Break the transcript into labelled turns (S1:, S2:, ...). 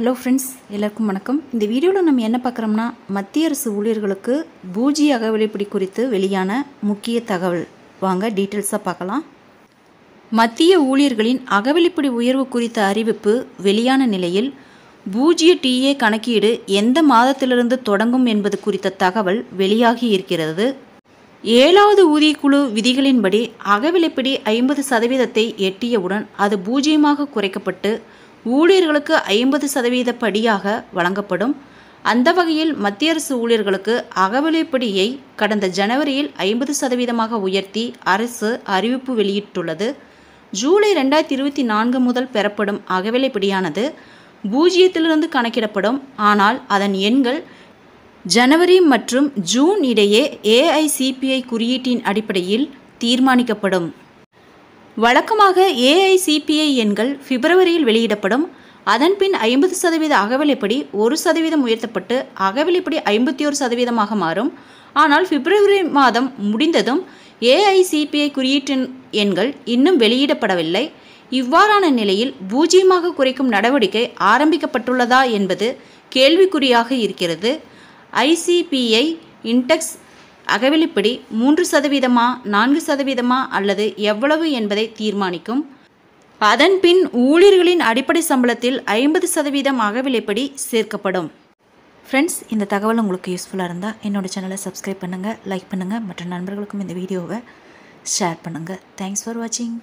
S1: hello friends எல்லாருக்கும் வணக்கம் இந்த வீடியோவில் நம்ம என்ன பார்க்குறோம்னா மத்திய அரசு ஊழியர்களுக்கு பூஜ்ய அகவிலைப்படி குறித்து வெளியான முக்கிய தகவல் வாங்க டீட்டெயில்ஸாக பார்க்கலாம் மத்திய ஊழியர்களின் அகவிலைப்படி உயர்வு குறித்த அறிவிப்பு வெளியான நிலையில் பூஜ்ய டிஏ கணக்கீடு எந்த மாதத்திலிருந்து தொடங்கும் என்பது குறித்த தகவல் வெளியாகி இருக்கிறது ஏழாவது ஊதியக்குழு விதிகளின்படி அகவிலைப்படி ஐம்பது சதவீதத்தை எட்டியவுடன் அது பூஜ்ஜியமாக குறைக்கப்பட்டு ஊழியர்களுக்கு ஐம்பது சதவீத படியாக வழங்கப்படும் அந்த வகையில் மத்திய அரசு ஊழியர்களுக்கு அகவிலைப்படியை கடந்த ஜனவரியில் ஐம்பது சதவீதமாக உயர்த்தி அரசு அறிவிப்பு வெளியிட்டுள்ளது ஜூலை ரெண்டாயிரத்தி இருபத்தி நான்கு முதல் பெறப்படும் அகவிலைப்படியானது பூஜ்ஜியத்திலிருந்து கணக்கிடப்படும் ஆனால் அதன் எண்கள் ஜனவரி மற்றும் ஜூன் இடையே ஏஐசிபிஐ குறியீட்டின் அடிப்படையில் தீர்மானிக்கப்படும் வழக்கமாக ஏஐசிபிஐ எண்கள் பிப்ரவரியில் வெளியிடப்படும் அதன்பின் ஐம்பது சதவீத அகவலைப்படி ஒரு சதவீதம் உயர்த்தப்பட்டு அகவலைப்படி ஐம்பத்தி ஒரு சதவீதமாக மாறும் ஆனால் பிப்ரவரி மாதம் முடிந்ததும் ஏஐசிபிஐ குறியீட்டின் எண்கள் இன்னும் வெளியிடப்படவில்லை இவ்வாறான நிலையில் பூஜ்ஜியமாக குறைக்கும் நடவடிக்கை ஆரம்பிக்கப்பட்டுள்ளதா என்பது கேள்விக்குறியாக இருக்கிறது ஐசிபிஐ இன்டெக்ஸ் அகவிலிப்படி மூன்று சதவீதமா நான்கு சதவீதமா அல்லது எவ்வளவு என்பதை தீர்மானிக்கும் அதன்பின் ஊழியர்களின் அடிப்படை சம்பளத்தில் ஐம்பது சதவீதம் அகவிலைப்படி சேர்க்கப்படும் ஃப்ரெண்ட்ஸ் இந்த தகவல் உங்களுக்கு யூஸ்ஃபுல்லாக இருந்தால் என்னோடய சேனலை சப்ஸ்கிரைப் பண்ணுங்கள் லைக் பண்ணுங்கள் மற்ற நண்பர்களுக்கும் இந்த வீடியோவை ஷேர் பண்ணுங்கள் தேங்க்ஸ் ஃபார் வாட்சிங்